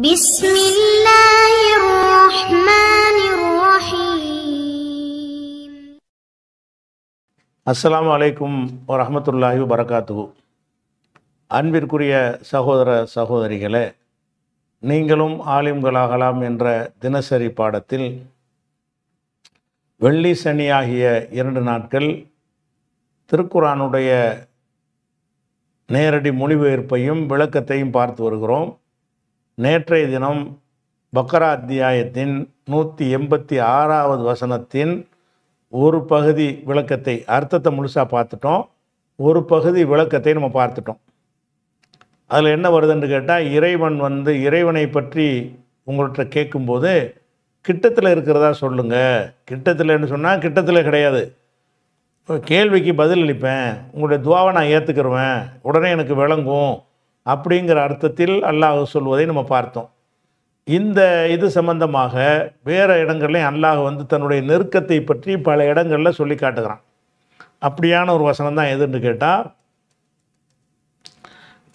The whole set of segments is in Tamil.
بسم الله الرحمن الرحيم السلام عليكم ورحمة الله وبركاته அன்பிற்குரிய சகோதர சகோதரிகளே நீங்களும் ஆலிம்களாகலாம் என்ற தினசரி பாடத்தில் வெள்ளி சனி ஆகிய இரண்டு நாட்கள் திருக்குறானுடைய நேரடி மொழிபெயர்ப்பையும் விளக்கத்தையும் பார்த்து வருகிறோம் நேற்றைய தினம் பக்கரா அத்தியாயத்தின் நூற்றி எண்பத்தி ஆறாவது வசனத்தின் ஒரு பகுதி விளக்கத்தை அர்த்தத்தை முழுசாக பார்த்துட்டோம் ஒரு பகுதி விளக்கத்தை நம்ம பார்த்துட்டோம் அதில் என்ன வருதுன்னு கேட்டால் இறைவன் வந்து இறைவனை பற்றி உங்கள்கிட்ட கேட்கும்போது கிட்டத்தில் இருக்கிறதா சொல்லுங்கள் கிட்டத்தில்னு சொன்னால் கிட்டத்தில் கிடையாது கேள்விக்கு பதில் அளிப்பேன் உங்களுடைய துவாவை நான் ஏற்றுக்கிருவேன் உடனே எனக்கு விளங்கும் அப்படிங்கிற அர்த்தத்தில் அல்லாஹ் சொல்வதை நம்ம பார்த்தோம் இந்த இது சம்பந்தமாக வேறு இடங்கள்லையும் அல்லாஹ் வந்து தன்னுடைய நெருக்கத்தை பற்றி பல இடங்களில் சொல்லி காட்டுகிறான் அப்படியான ஒரு வசனம் தான் எதுன்னு கேட்டால்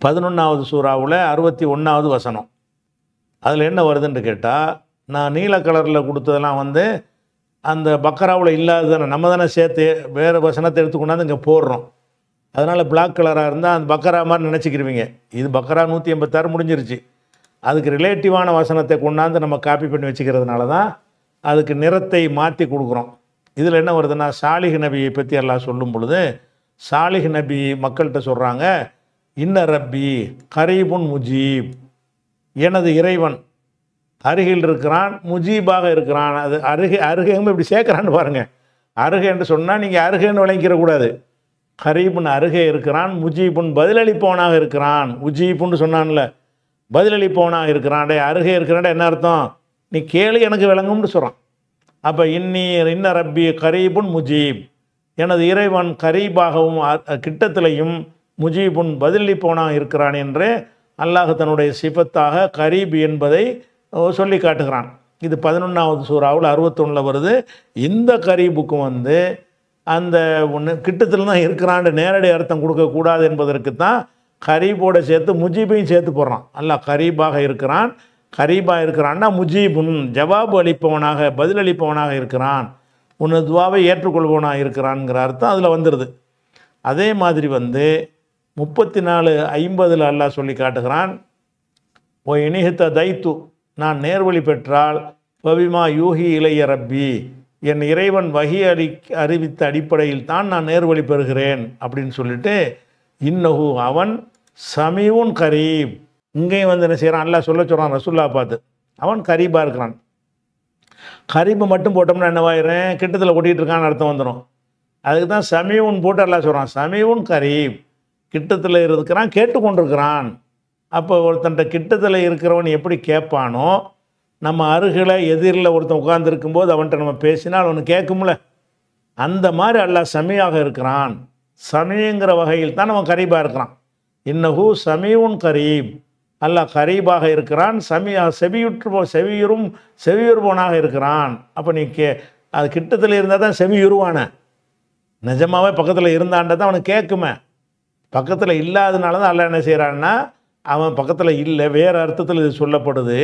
பதினொன்றாவது சூறாவில் அறுபத்தி ஒன்றாவது வசனம் அதில் என்ன வருதுன்னு கேட்டால் நான் நீல கலரில் கொடுத்ததெல்லாம் வந்து அந்த பக்கராவில் இல்லாத நம்ம தானே சேர்த்து வேறு வசனத்தை எடுத்துக்கொண்டாந்து இங்கே போடுறோம் அதனால் பிளாக் கலராக இருந்தால் அந்த பக்கரா மாதிரி நினச்சிக்கிருவீங்க இது பக்கரா நூற்றி எண்பத்தாறு முடிஞ்சிருச்சு அதுக்கு ரிலேட்டிவான வசனத்தை கொண்டாந்து நம்ம காப்பி பண்ணி வச்சுக்கிறதுனால தான் அதுக்கு நிறத்தை மாற்றி கொடுக்குறோம் இதில் என்ன வருதுன்னா சாலிஹ் நபியை பற்றி எல்லாம் சொல்லும் பொழுது சாலிஹ் நபி மக்கள்கிட்ட சொல்கிறாங்க இன்ன ரப்பி கரீபுன் முஜீப் எனது இறைவன் அருகில் இருக்கிறான் முஜீபாக இருக்கிறான் அது அருகே அருகேங்க இப்படி சேர்க்குறான்னு பாருங்கள் அருகேன்னு சொன்னால் நீங்கள் அருகேன்னு விளங்கிக்கிற கூடாது கரீபுன் அருகே இருக்கிறான் முஜீபுன் பதிலளிப்பவனாக இருக்கிறான் உஜீபுன்னு சொன்னான்ல பதிலளிப்பவனாக இருக்கிறான் டே அருகே இருக்கிறான்டே என்ன அர்த்தம் நீ கேளு எனக்கு விளங்கும்னு சொல்கிறான் அப்போ இன்னி இன்ன ரப்பி கரீபுன் முஜீப் எனது இறைவன் கரீபாகவும் கிட்டத்திலையும் முஜீபுன் பதிலளிப்பவனாக இருக்கிறான் என்று அல்லாஹ் தன்னுடைய சிபத்தாக கரீப் என்பதை சொல்லி காட்டுகிறான் இது பதினொன்றாவது சூறாவில் அறுபத்தொன்னில் வருது இந்த கரீபுக்கு வந்து அந்த ஒன்று கிட்டத்தில் தான் இருக்கிறான்னு நேரடி அர்த்தம் கொடுக்கக்கூடாது என்பதற்கு தான் கரீபோட சேர்த்து முஜீபையும் சேர்த்து போடுறான் அல்ல கரீபாக இருக்கிறான் கரீபாக இருக்கிறான்னா முஜீபுன் ஜவாபு அளிப்பவனாக பதிலளிப்பவனாக இருக்கிறான் உன்னை துவாவை ஏற்றுக்கொள்பவனாக இருக்கிறான்ங்கிற அர்த்தம் அதில் வந்துடுது அதே மாதிரி வந்து முப்பத்தி நாலு ஐம்பதில் அல்லாஹ் சொல்லி காட்டுகிறான் ஓ இனிஹித்த தைத்து நான் நேர்வழி பெற்றால் பவிமா யூகி இளைய ரப்பி என் இறைவன் வகி அறி அறிவித்த அடிப்படையில் தான் நான் நேர்வழி பெறுகிறேன் அப்படின்னு சொல்லிட்டு இன்னகு அவன் சமீவும் கரீப் இங்கேயும் வந்து என்ன செய்கிறான் நல்லா சொல்ல சொல்கிறான் ரசுல்லா பார்த்து அவன் கரீபாக இருக்கிறான் கரீப்பு மட்டும் போட்டோம்னா என்னவாயிரும் கிட்டத்தில் ஓட்டிகிட்டு அர்த்தம் வந்துடும் அதுக்கு தான் சமீவன் போட்டு நல்லா சொல்கிறான் சமீவன் கரீப் கிட்டத்தில் இருக்கிறான் கேட்டுக்கொண்டிருக்கிறான் அப்போ ஒருத்தன்ட்ட கிட்டத்தில் இருக்கிறவன் எப்படி கேட்பானோ நம்ம அருகில் எதிரில் ஒருத்தன் போது அவன்கிட்ட நம்ம பேசினால் அவனு கேட்கும்ல அந்த மாதிரி அல்ல சமியாக இருக்கிறான் சமயங்கிற வகையில் தான் அவன் கரீபாக இருக்கிறான் இன்னஹூ சமீவும் கரீப் அல்லாஹ் கரீபாக இருக்கிறான் சமியாக செவியுற்று போ செவியுறும் செவியுறுபவனாக இருக்கிறான் அப்போ நீ கே அது கிட்டத்தில் இருந்தால் தான் செவியுருவானே நிஜமாகவே பக்கத்தில் இருந்தான்றது அவனுக்கு கேட்குமே பக்கத்தில் இல்லாதனால தான் அல்ல என்ன செய்கிறான்னா அவன் பக்கத்தில் இல்லை வேறு அர்த்தத்தில் இது சொல்லப்படுது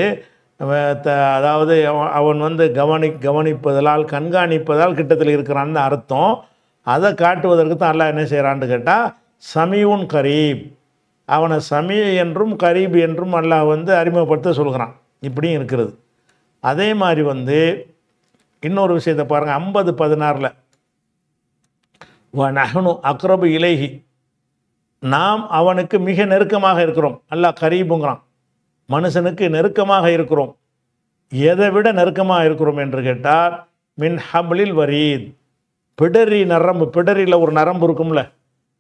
அதாவது அவன் வந்து கவனி கவனிப்பதால் கண்காணிப்பதால் கிட்டத்தில் இருக்கிறான்னு அர்த்தம் அதை காட்டுவதற்கு தான் அல்லா என்ன செய்கிறான்னு கேட்டால் சமீவுன் கரீப் அவனை சமீ என்றும் கரீப் என்றும் அல்லாஹ் வந்து அறிமுகப்படுத்த சொல்கிறான் இப்படியும் இருக்கிறது அதே மாதிரி வந்து இன்னொரு விஷயத்தை பாருங்கள் ஐம்பது பதினாறில் நகனு அக்ரபு இலேஹி நாம் அவனுக்கு மிக நெருக்கமாக இருக்கிறோம் அல்லாஹ் கரீபுங்கிறான் மனுஷனுக்கு நெருக்கமாக இருக்கிறோம் எதை விட நெருக்கமாக இருக்கிறோம் என்று கேட்டால் மின் ஹப்ளில் வரீத் பிடரி நரம்பு பிடரியில் ஒரு நரம்பு இருக்கும்ல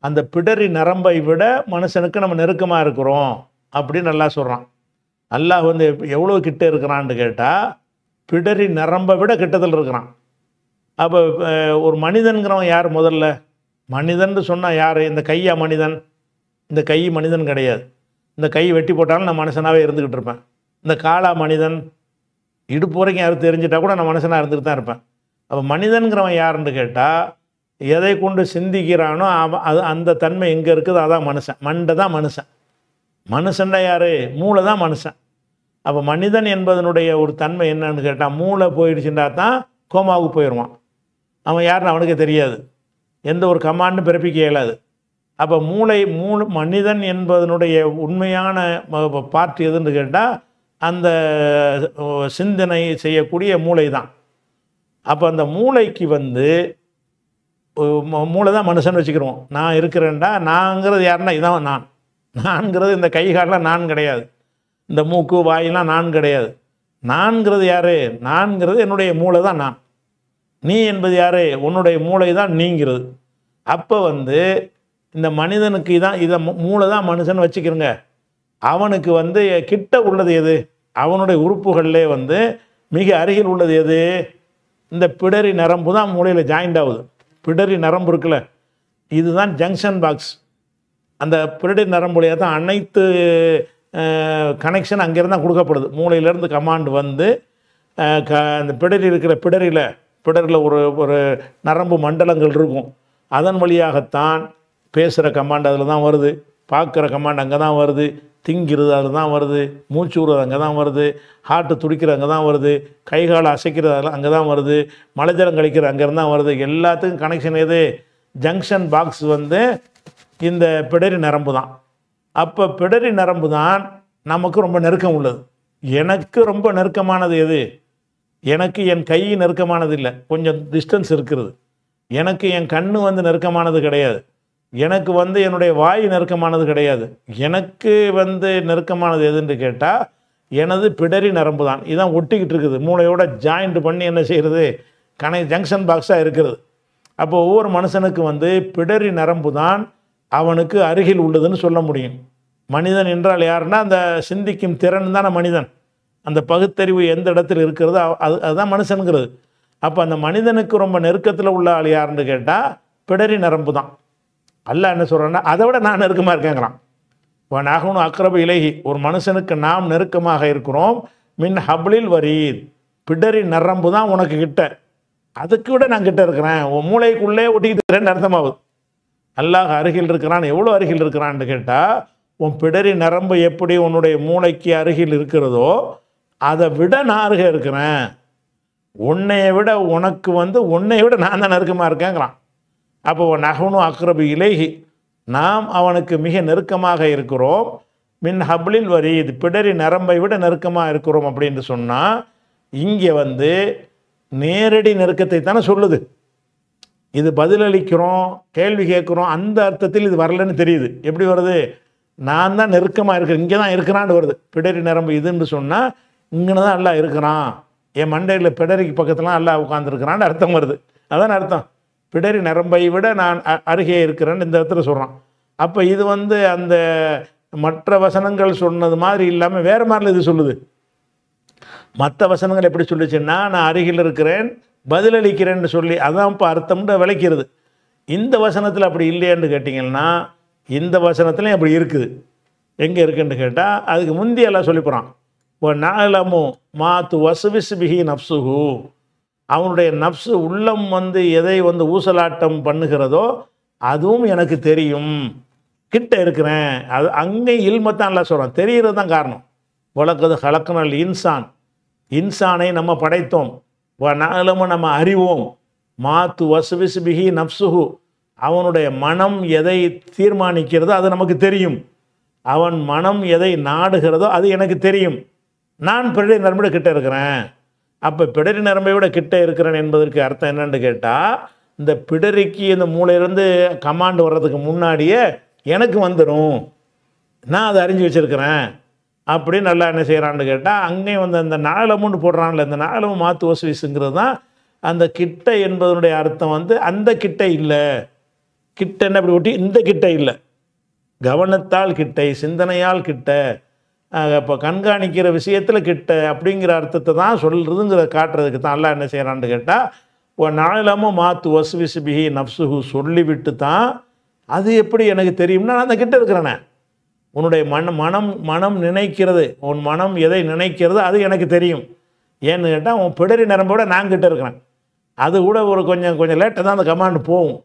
அந்த பிடரி நரம்பை விட மனுஷனுக்கு நம்ம நெருக்கமாக இருக்கிறோம் அப்படின்னு நல்லா சொல்கிறான் அல்லாஹ் வந்து எவ்வளோ கிட்ட இருக்கிறான்னு கேட்டால் பிடரி நரம்பை விட கிட்டத்தில் இருக்கிறான் அப்போ ஒரு மனிதன்கிறவன் யார் முதல்ல மனிதன் சொன்னால் யார் இந்த கையா மனிதன் இந்த கை மனிதன் கிடையாது இந்த கை வெட்டி போட்டாலும் நான் மனுஷனாகவே இருந்துக்கிட்டு இருப்பேன் இந்த காலா மனிதன் இடுப்பு வரைக்கும் யாரும் தெரிஞ்சிட்டா கூட நான் மனுஷனாக இருந்துகிட்டு தான் இருப்பேன் அப்போ மனிதனுங்கிறவன் யாருன்னு கேட்டால் எதை கொண்டு சிந்திக்கிறானோ அது அந்த தன்மை எங்கே இருக்குது அதான் மனுஷன் மண்டை தான் மனுஷன் மனுஷன்டா யார் மூளை தான் மனுஷன் அப்போ மனிதன் என்பதனுடைய ஒரு தன்மை என்னன்னு கேட்டால் மூளை போயிடுச்சுட்டா தான் கோமாவுக்கு போயிடுவான் அவன் யாருன்னு அவனுக்கு தெரியாது எந்த ஒரு கமாண்டும் பிறப்பிக்க இயலாது அப்போ மூளை மூணு மனிதன் என்பதனுடைய உண்மையான பார்ட் எதுன்னு கேட்டால் அந்த சிந்தனை செய்யக்கூடிய மூளை தான் அப்போ அந்த மூளைக்கு வந்து மூளை தான் மனுஷன் வச்சுக்கிறோம் நான் இருக்கிறேன்டா நான்ங்கிறது யாருன்னா இதான் நான் நான்கிறது இந்த கைகாலெலாம் நான் கிடையாது இந்த மூக்கு வாயெலாம் நான் கிடையாது நான்கிறது யார் நான்கிறது என்னுடைய மூளை தான் நான் நீ என்பது யார் உன்னுடைய மூளை தான் நீங்கிறது அப்போ வந்து இந்த மனிதனுக்கு இதான் இதை மூளை தான் மனுஷன் வச்சுக்கிறோங்க அவனுக்கு வந்து கிட்ட உள்ளது எது அவனுடைய உறுப்புகள்லே வந்து மிக அருகில் உள்ளது எது இந்த பிடரி நரம்பு தான் மூளையில் ஜாயிண்ட் ஆகுது பிடரி நரம்பு இருக்குல்ல இதுதான் ஜங்ஷன் பாக்ஸ் அந்த பிடரி நரம்புலையாக தான் அனைத்து கனெக்ஷன் அங்கேருந்து தான் கொடுக்கப்படுது மூளையிலேருந்து கமாண்ட் வந்து க அந்த பிடரி இருக்கிற பிடரியில் பிடரில் ஒரு ஒரு நரம்பு மண்டலங்கள் இருக்கும் அதன் வழியாகத்தான் பேசுகிற கமாண்ட் அதில் தான் வருது பார்க்குற கமாண்ட் அங்கே தான் வருது திங்கிறது அதில் தான் வருது மூச்சு விடுறது அங்கே தான் வருது ஹார்ட்டு துடிக்கிறது அங்கே தான் வருது கைகால அசைக்கிறது அதெல்லாம் அங்கே தான் வருது மலைஜலம் கழிக்கிறது அங்கேருந்து தான் வருது எல்லாத்துக்கும் கனெக்ஷன் எது ஜங்ஷன் பாக்ஸ் வந்து இந்த பிடரி நரம்பு தான் அப்போ பிடரி நரம்பு தான் நமக்கு ரொம்ப நெருக்கம் உள்ளது எனக்கு ரொம்ப நெருக்கமானது எது எனக்கு என் கை நெருக்கமானது இல்லை கொஞ்சம் டிஸ்டன்ஸ் இருக்கிறது எனக்கு என் கண்ணு வந்து நெருக்கமானது கிடையாது எனக்கு வந்து என்னுடைய வாய் நெருக்கமானது கிடையாது எனக்கு வந்து நெருக்கமானது எதுன்னு கேட்டால் எனது பிடரி நரம்பு தான் இதான் ஒட்டிக்கிட்டு இருக்குது மூளையோட ஜாயிண்ட் பண்ணி என்ன செய்கிறது கனை ஜங்ஷன் பாக்ஸாக இருக்கிறது அப்போ ஒவ்வொரு மனுஷனுக்கு வந்து பிடரி நரம்பு தான் அவனுக்கு அருகில் உள்ளதுன்னு சொல்ல முடியும் மனிதன் என்றால் யாருன்னா அந்த சிந்திக்கும் திறன் தானே மனிதன் அந்த பகுத்தறிவு எந்த இடத்துல இருக்கிறது அது அதுதான் மனுஷனுங்கிறது அப்போ அந்த மனிதனுக்கு ரொம்ப நெருக்கத்தில் உள்ள ஆள் யாருன்னு கேட்டால் பிடரி நரம்பு தான் அல்ல என்ன சொல்கிறேன்னா அதை விட நான் நெருக்கமாக இருக்கேங்கிறான் இப்போ நகனு அக்ரபு இலகி ஒரு மனுஷனுக்கு நாம் நெருக்கமாக இருக்கிறோம் மின் ஹப்ளில் வரீர் பிடரி நரம்பு தான் உனக்கு கிட்ட அதுக்கு விட நான் கிட்ட இருக்கிறேன் உன் மூளைக்குள்ளே ஒட்டிக்கிறேன்னு அர்த்தமாகுது அல்லாஹ் அருகில் இருக்கிறான் எவ்வளோ அருகில் இருக்கிறான்னு கேட்டால் உன் பிடரி நரம்பு எப்படி உன்னுடைய மூளைக்கு அருகில் இருக்கிறதோ அதை விட நான் அருகே இருக்கிறேன் உன்னைய விட உனக்கு வந்து உன்னைய விட நான் தான் நெருக்கமாக இருக்கேங்கிறான் அப்போ நகனு அக்ரபு இலேஹி நாம் அவனுக்கு மிக நெருக்கமாக இருக்கிறோம் மின் ஹப்ளில் இது பிடரி நரம்பை விட நெருக்கமாக இருக்கிறோம் அப்படின்னு சொன்னால் இங்கே வந்து நேரடி நெருக்கத்தை தானே சொல்லுது இது பதிலளிக்கிறோம் கேள்வி கேட்குறோம் அந்த அர்த்தத்தில் இது வரலன்னு தெரியுது எப்படி வருது நான் தான் நெருக்கமாக இருக்கிறேன் இங்கே தான் இருக்கிறான்னு வருது பிடரி நரம்பு இதுன்னு சொன்னால் இங்கே தான் எல்லாம் இருக்கிறான் என் மண்டையில் பிடரிக்கு பக்கத்துலாம் எல்லாம் உட்காந்துருக்கிறான்னு அர்த்தம் வருது அதான் அர்த்தம் பிடரி நரம்பை விட நான் அருகே இருக்கிறேன்னு இந்த இடத்துல சொல்கிறான் அப்போ இது வந்து அந்த மற்ற வசனங்கள் சொன்னது மாதிரி இல்லாமல் வேறு மாதிரில இது சொல்லுது மற்ற வசனங்கள் எப்படி சொல்லிச்சுன்னா நான் அருகில் இருக்கிறேன் பதிலளிக்கிறேன்னு சொல்லி அதான் இப்போ அர்த்தம்னு விளைக்கிறது இந்த வசனத்தில் அப்படி இல்லையான்னு கேட்டிங்கன்னா இந்த வசனத்துலேயும் அப்படி இருக்குது எங்கே இருக்குன்னு கேட்டால் அதுக்கு முந்தியெல்லாம் சொல்லி சொல்லிப்புறான் இப்போ நாளமும் மாத்து வசுவிசு பிஹி நப்சுகு அவனுடைய நப்சு உள்ளம் வந்து எதை வந்து ஊசலாட்டம் பண்ணுகிறதோ அதுவும் எனக்கு தெரியும் கிட்ட இருக்கிறேன் அது அங்கே இல்மத்தான்ல சொல்கிறேன் தெரிகிறது தான் காரணம் உலகது கலக்கணல் இன்சான் இன்சானை நம்ம படைத்தோம் நாளும் நம்ம அறிவோம் மாத்து வசுவிசு பிகி நப்சுகு அவனுடைய மனம் எதை தீர்மானிக்கிறதோ அது நமக்கு தெரியும் அவன் மனம் எதை நாடுகிறதோ அது எனக்கு தெரியும் நான் பிள்ளை கிட்ட இருக்கிறேன் அப்போ பிடரி நரம்பை விட கிட்ட இருக்கிறேன் என்பதற்கு அர்த்தம் என்னன்னு கேட்டால் இந்த பிடரிக்கு இந்த மூளையிலேருந்து கமாண்டு வர்றதுக்கு முன்னாடியே எனக்கு வந்துடும் நான் அதை அறிஞ்சு வச்சுருக்கிறேன் அப்படி நல்லா என்ன செய்கிறான்னு கேட்டால் அங்கேயும் வந்து அந்த நாளமுன்னு போடுறான்ல இந்த நாளமும் மாற்று வசூசுங்கிறது தான் அந்த கிட்ட என்பதனுடைய அர்த்தம் வந்து அந்த கிட்ட இல்லை கிட்டன்னு அப்படி ஒட்டி இந்த கிட்ட இல்லை கவனத்தால் கிட்ட சிந்தனையால் கிட்ட இப்போ கண்காணிக்கிற விஷயத்தில் கிட்ட அப்படிங்கிற அர்த்தத்தை தான் சொல்கிறதுங்கிற காட்டுறதுக்கு தான் எல்லாம் என்ன செய்கிறான்னு கேட்டால் இப்போ நாளிலமும் மாத்து ஒசு பிஹி நப்சுகு சொல்லிவிட்டு தான் அது எப்படி எனக்கு தெரியும்னா நான் அந்த கிட்ட இருக்கிறேனே உன்னுடைய மன மனம் மனம் நினைக்கிறது உன் மனம் எதை நினைக்கிறது அது எனக்கு தெரியும் ஏன்னு கேட்டால் உன் பிடரி நரம்போட நான் கிட்ட இருக்கிறேன் அது கூட ஒரு கொஞ்சம் கொஞ்சம் லேட்டாக தான் அந்த கமாண்ட் போகும்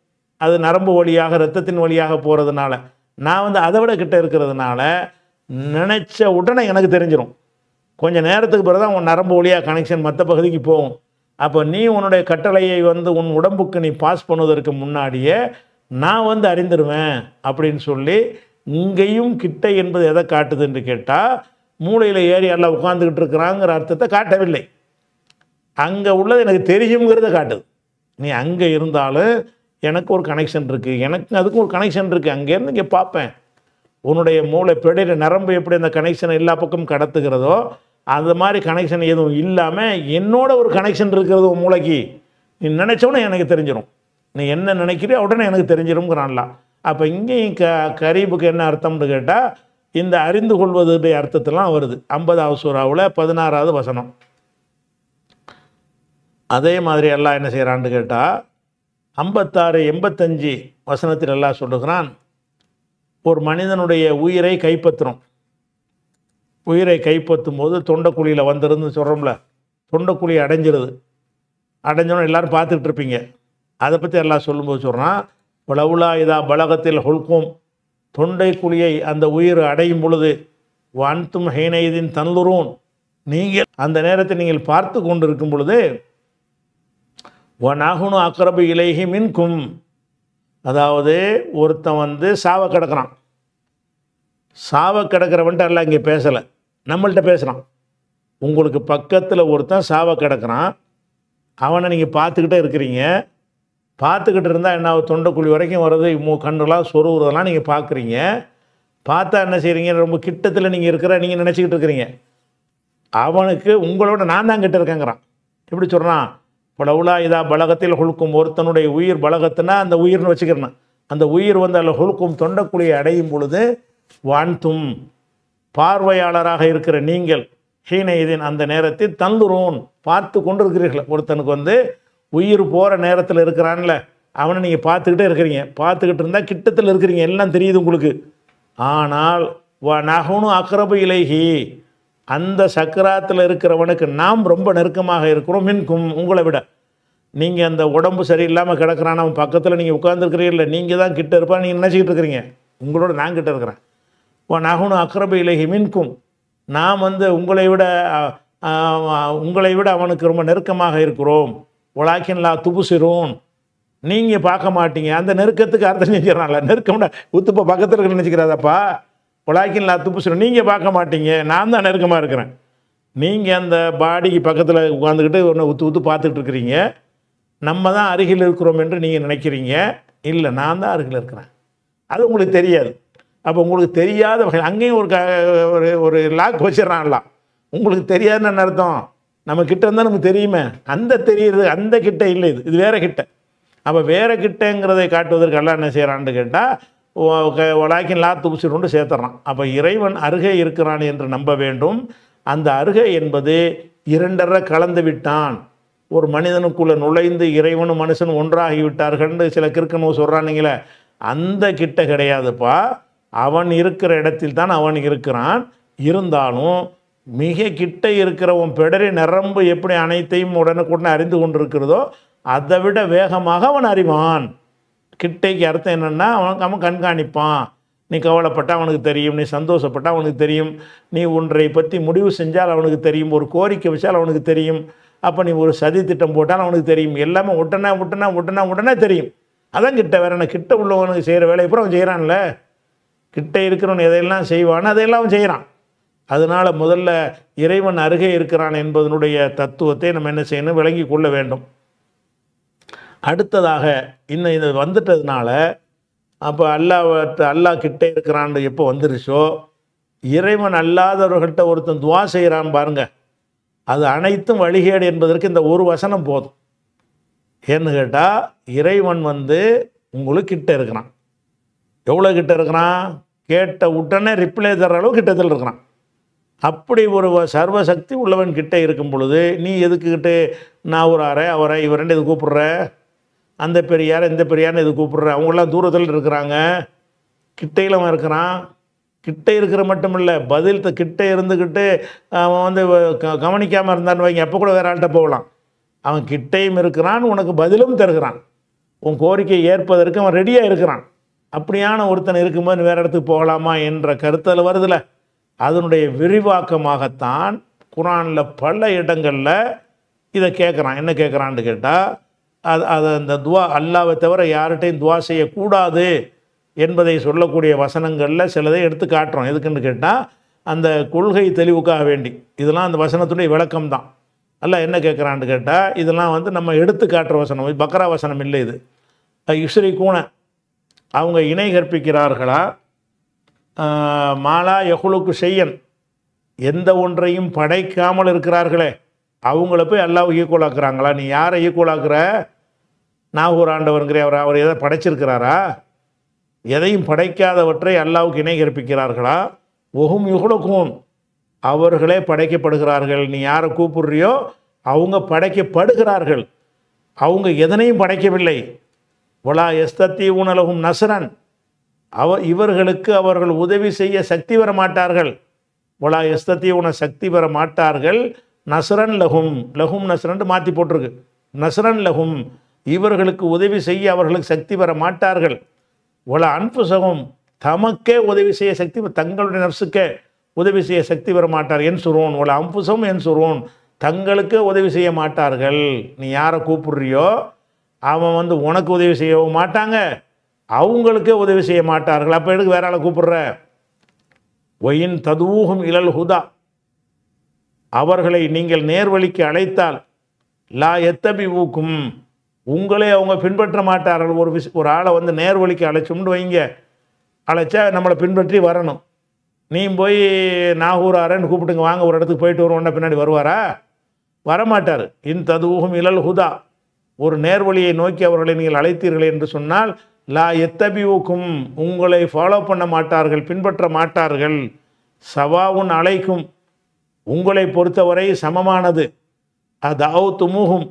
அது நரம்பு வழியாக ரத்தத்தின் வழியாக போகிறதுனால நான் வந்து அதை விட கிட்ட இருக்கிறதுனால நினச்ச உடனே எனக்கு தெரிஞ்சிடும் கொஞ்சம் நேரத்துக்கு பிறகு தான் உன் நரம்பு வழியாக கனெக்ஷன் மற்ற பகுதிக்கு போகும் அப்போ நீ உன்னுடைய கட்டளையை வந்து உன் உடம்புக்கு நீ பாஸ் பண்ணுவதற்கு முன்னாடியே நான் வந்து அறிந்துருவேன் அப்படின்னு சொல்லி இங்கேயும் கிட்டை என்பது எதை காட்டுதுன்னு கேட்டால் மூளையில் ஏறி எல்லாம் உட்காந்துக்கிட்டு இருக்கிறாங்கிற அர்த்தத்தை காட்டவில்லை அங்கே உள்ளது எனக்கு தெரியுங்கிறத காட்டுது நீ அங்கே இருந்தாலும் எனக்கு ஒரு கனெக்ஷன் இருக்குது எனக்கு அதுக்கும் ஒரு கனெக்ஷன் இருக்குது அங்கேருந்து இங்கே பார்ப்பேன் உன்னுடைய மூளை பிடையிற நரம்பு எப்படி அந்த கனெக்ஷன் எல்லா பக்கமும் கடத்துகிறதோ அந்த மாதிரி கனெக்ஷன் எதுவும் இல்லாமல் என்னோட ஒரு கனெக்ஷன் இருக்கிறது உன் மூளைக்கு நீ நினச்சோன்னே எனக்கு தெரிஞ்சிடும் நீ என்ன நினைக்கிறியோ உடனே எனக்கு தெரிஞ்சிடும்ங்கிறான்லாம் அப்போ இங்கேயும் க கரீபுக்கு என்ன அர்த்தம்னு கேட்டால் இந்த அறிந்து கொள்வதுடைய அர்த்தத்தெல்லாம் வருது ஐம்பதாவது சூறாவில் பதினாறாவது வசனம் அதே மாதிரி எல்லாம் என்ன செய்கிறான்னு கேட்டால் ஐம்பத்தாறு எண்பத்தஞ்சு வசனத்தில் எல்லாம் சொல்லுகிறான் ஒரு மனிதனுடைய உயிரை கைப்பற்றுறோம் உயிரை கைப்பற்றும் போது தொண்டைக்குழியில் வந்துருந்து சொல்கிறோம்ல தொண்டைக்குழி அடைஞ்சிருது அடைஞ்சோன்னு எல்லோரும் பார்த்துக்கிட்டு இருப்பீங்க அதை பற்றி எல்லாம் சொல்லும்போது சொல்கிறான் லவுலா இதா பலகத்தில் ஹொல்கும் தொண்டை குழியை அந்த உயிர் அடையும் பொழுது வான்த்தும் ஹெய்னைதின் தன்லுரூன் நீங்கள் அந்த நேரத்தை நீங்கள் பார்த்து கொண்டு இருக்கும் பொழுது நாகுனு அக்கரபு இலைகி மின்கும் அதாவது ஒருத்தன் வந்து சாவை கிடக்கிறான் சாவை கிடக்கிறவன்ட்டு எல்லாம் இங்கே பேசலை நம்மள்கிட்ட பேசுகிறான் உங்களுக்கு பக்கத்தில் ஒருத்தன் சாவை கிடக்கிறான் அவனை நீங்கள் பார்த்துக்கிட்டே இருக்கிறீங்க பார்த்துக்கிட்டு இருந்தால் என்ன தொண்டைக்குழி வரைக்கும் வர்றது மூ கண்ணுலாம் சொருவுறதெல்லாம் நீங்கள் பார்க்குறீங்க பார்த்தா என்ன செய்கிறீங்க ரொம்ப கிட்டத்தில் நீங்கள் இருக்கிற நீங்கள் நினச்சிக்கிட்டு இருக்கிறீங்க அவனுக்கு உங்களோட நான் தான் கிட்ட இருக்கேங்கிறான் எப்படி சொல்கிறான் இப்போ லவுலா இதா பலகத்தில் ஹுழுக்கும் ஒருத்தனுடைய உயிர் பலகத்துனா அந்த உயிர்னு வச்சுக்கிறேன் அந்த உயிர் வந்து அதில் ஹுழுக்கும் தொண்டக்குழியை அடையும் பொழுது வாழ்த்தும் பார்வையாளராக இருக்கிற நீங்கள் ஹீன இதன் அந்த நேரத்தில் தந்துரும் பார்த்து கொண்டு இருக்கிறீர்கள் ஒருத்தனுக்கு வந்து உயிர் போகிற நேரத்தில் இருக்கிறான்ல அவனை நீங்கள் பார்த்துக்கிட்டே இருக்கிறீங்க பார்த்துக்கிட்டு இருந்தால் கிட்டத்தில் இருக்கிறீங்க எல்லாம் தெரியுது உங்களுக்கு ஆனால் நகனும் அக்கரபு இலைகி அந்த சக்கராத்தில் இருக்கிறவனுக்கு நாம் ரொம்ப நெருக்கமாக இருக்கிறோம் கும் உங்களை விட நீங்கள் அந்த உடம்பு சரியில்லாமல் கிடக்கிறான் அவன் பக்கத்தில் நீங்கள் உட்காந்துருக்கிறீங்கள நீங்கள் தான் கிட்ட இருப்பா நீங்கள் நினச்சிக்கிட்டு இருக்கிறீங்க உங்களோட நான் கிட்ட இருக்கிறேன் இப்போ நகுனு அக்ரப இலகி மின்கும் நாம் வந்து உங்களை விட உங்களை விட அவனுக்கு ரொம்ப நெருக்கமாக இருக்கிறோம் உலாக்கின்லா துபுசிரும் நீங்கள் பார்க்க மாட்டீங்க அந்த நெருக்கத்துக்கு அர்த்தம் செஞ்சிடறான்ல நெருக்கம்னா உத்துப்ப பக்கத்தில் நினச்சிக்கிறாதாப்பா உலாக்கின் நான் துப்பு சொல்லுவேன் நீங்கள் பார்க்க மாட்டீங்க நான் தான் நெருக்கமாக இருக்கிறேன் நீங்கள் அந்த பாடிக்கு பக்கத்தில் உட்காந்துக்கிட்டு ஒன்று ஊற்று ஊற்று பார்த்துட்டு இருக்கிறீங்க நம்ம தான் அருகில் இருக்கிறோம் என்று நீங்கள் நினைக்கிறீங்க இல்லை நான் தான் அருகில் இருக்கிறேன் அது உங்களுக்கு தெரியாது அப்போ உங்களுக்கு தெரியாத வகை அங்கேயும் ஒரு க ஒரு ஒரு லாக் வச்சிடறான்லாம் உங்களுக்கு தெரியாதுன்னு அர்த்தம் நம்ம கிட்ட இருந்தால் நமக்கு தெரியுமே அந்த தெரியுது அந்த கிட்ட இல்லை இது இது வேறு கிட்ட அப்போ வேறு கிட்டங்கிறதை காட்டுவதற்கெல்லாம் என்ன செய்கிறான்னு கேட்டால் ஒலாக்கின் லா கொண்டு சேர்த்துறான் அப்போ இறைவன் அருகே இருக்கிறான் என்று நம்ப வேண்டும் அந்த அருகை என்பது இரண்டரை கலந்து விட்டான் ஒரு மனிதனுக்குள்ளே நுழைந்து இறைவனும் மனுஷன் ஒன்றாகிவிட்டார்கள் சில கிறுக்கணும் சொல்கிறானுங்களே அந்த கிட்ட கிடையாதுப்பா அவன் இருக்கிற இடத்தில் தான் அவன் இருக்கிறான் இருந்தாலும் மிக கிட்ட இருக்கிற உன் பிடரி நிரம்பு எப்படி அனைத்தையும் உடனுக்குடனே அறிந்து கொண்டிருக்கிறதோ அதை விட வேகமாக அவன் அறிவான் கிட்டைக்கு அர்த்தம் என்னென்னா அவனுக்கு அவன் கண்காணிப்பான் நீ கவலைப்பட்ட அவனுக்கு தெரியும் நீ சந்தோஷப்பட்ட அவனுக்கு தெரியும் நீ ஒன்றை பற்றி முடிவு செஞ்சால் அவனுக்கு தெரியும் ஒரு கோரிக்கை வச்சால் அவனுக்கு தெரியும் அப்போ நீ ஒரு சதி திட்டம் போட்டால் அவனுக்கு தெரியும் எல்லாமே உடனே உடனே உடனே உடனே தெரியும் அதான் கிட்ட வேற என்ன கிட்ட உள்ளவனுக்கு செய்கிற வேலையை அப்புறம் அவன் செய்கிறான்ல கிட்ட இருக்கிறவன் எதையெல்லாம் செய்வான் அதையெல்லாம் அவன் செய்கிறான் அதனால் முதல்ல இறைவன் அருகே இருக்கிறான் என்பதனுடைய தத்துவத்தை நம்ம என்ன செய்யணும் விளங்கி கொள்ள வேண்டும் அடுத்ததாக இன்னும் இது வந்துட்டதுனால அப்போ அல்லாஹ் அல்லா கிட்டே இருக்கிறான் எப்போ வந்துருச்சோ இறைவன் அல்லாதவர்கள்ட்ட ஒருத்தன் துவா செய்கிறான் பாருங்க அது அனைத்தும் வழிகேடு என்பதற்கு இந்த ஒரு வசனம் போதும் ஏன்னு கேட்டால் இறைவன் வந்து உங்களுக்கு கிட்ட இருக்கிறான் எவ்வளோ கிட்ட இருக்கிறான் கேட்ட உடனே ரிப்ளை தர்ற அளவு கிட்டத்தில் இருக்கிறான் அப்படி ஒரு சர்வசக்தி உள்ளவன் கிட்டே இருக்கும் பொழுது நீ எதுக்குக்கிட்டு நான் ஒரு அரை அவரை இவர் ரெண்டு இது கூப்பிட்ற அந்த பெரியார் இந்த பெரியார்னு இது கூப்பிடுற அவங்களாம் தூரத்தில் இருக்கிறாங்க கிட்டையில் அவன் இருக்கிறான் கிட்டே இருக்கிற மட்டும் இல்லை பதில் கிட்டே இருந்துக்கிட்டு அவன் வந்து கவனிக்காமல் இருந்தான்னு வைங்க எப்போ கூட வேற ஆள்கிட்ட போகலாம் அவன் கிட்டையும் இருக்கிறான் உனக்கு பதிலும் தருகிறான் உன் கோரிக்கையை ஏற்பதற்கு அவன் ரெடியாக இருக்கிறான் அப்படியான ஒருத்தன் இருக்கும்போது வேறு இடத்துக்கு போகலாமா என்ற கருத்தில் வருதுல அதனுடைய விரிவாக்கமாகத்தான் குரானில் பல இடங்களில் இதை கேட்குறான் என்ன கேட்குறான்னு கேட்டால் அது அது அந்த துவா அல்லாவை தவிர யார்கிட்டையும் துவா செய்யக்கூடாது என்பதை சொல்லக்கூடிய வசனங்களில் சிலதை எடுத்து காட்டுறோம் எதுக்குன்னு கேட்டால் அந்த கொள்கை தெளிவுக்காக வேண்டி இதெல்லாம் அந்த வசனத்துடைய விளக்கம் தான் அல்ல என்ன கேட்குறான்னு கேட்டால் இதெல்லாம் வந்து நம்ம எடுத்து காட்டுற வசனம் பக்ரா வசனம் இல்லை இது இஸ்ரீ கூண அவங்க இணை கற்பிக்கிறார்களா மாலா எகுலுக்கு செய்யன் எந்த ஒன்றையும் படைக்காமல் இருக்கிறார்களே அவங்கள போய் அல்லாவை ஈக்குவலாக்குறாங்களா நீ யாரை ஈக்குவலாக்குற நாகூர் ஒரு ஆண்டவருங்கிற அவர் அவர் எதை படைச்சிருக்கிறாரா எதையும் படைக்காதவற்றை அல்லாவுக்கு இணை கற்பிக்கிறார்களா ஒகும் யுகுலக்கும் அவர்களே படைக்கப்படுகிறார்கள் நீ யாரை கூப்பிடுறியோ அவங்க படைக்கப்படுகிறார்கள் அவங்க எதனையும் படைக்கவில்லை வலா எஸ்தத்தி உணலகும் நசரன் அவ இவர்களுக்கு அவர்கள் உதவி செய்ய சக்தி பெற மாட்டார்கள் வலா எஸ்தத்தி உன சக்தி பெற மாட்டார்கள் நசுரன் லஹும் லஹும் நசுரன் மாற்றி போட்டிருக்கு நசுரன் லஹும் இவர்களுக்கு உதவி செய்ய அவர்களுக்கு சக்தி பெற மாட்டார்கள் உல அன்புசகம் தமக்கே உதவி செய்ய சக்தி தங்களுடைய நர்ஸுக்கே உதவி செய்ய சக்தி பெற மாட்டார் என் சுருவோன் உல அம்புசம் என் சுருவோன் தங்களுக்கே உதவி செய்ய மாட்டார்கள் நீ யாரை கூப்பிடுறியோ அவன் வந்து உனக்கு உதவி செய்யவும் மாட்டாங்க அவங்களுக்கே உதவி செய்ய மாட்டார்கள் அப்போ எடுக்க வேற ஆளை கூப்பிடுற ஒயின் ததூகம் இழல் ஹுதா அவர்களை நீங்கள் நேர்வழிக்கு அழைத்தால் லா எத்தபி ஊக்கும் உங்களே அவங்க பின்பற்ற மாட்டார்கள் ஒரு விஷ ஒரு ஆளை வந்து நேர்வழிக்கு அழைச்சோம்னு வைங்க அழைச்சா நம்மளை பின்பற்றி வரணும் நீ போய் நாகூர் ஆரன்னு கூப்பிட்டுங்க வாங்க ஒரு இடத்துக்கு போயிட்டு வருவோம் பின்னாடி வருவாரா வரமாட்டார் இன் ததுவும் இழல் ஹுதா ஒரு நேர்வழியை நோக்கி அவர்களை நீங்கள் அழைத்தீர்கள் என்று சொன்னால் லா எத்தபிவுக்கும் உங்களை ஃபாலோ பண்ண மாட்டார்கள் பின்பற்ற மாட்டார்கள் சவாவுன் அழைக்கும் உங்களை பொறுத்தவரை சமமானது அதவு துமுகும்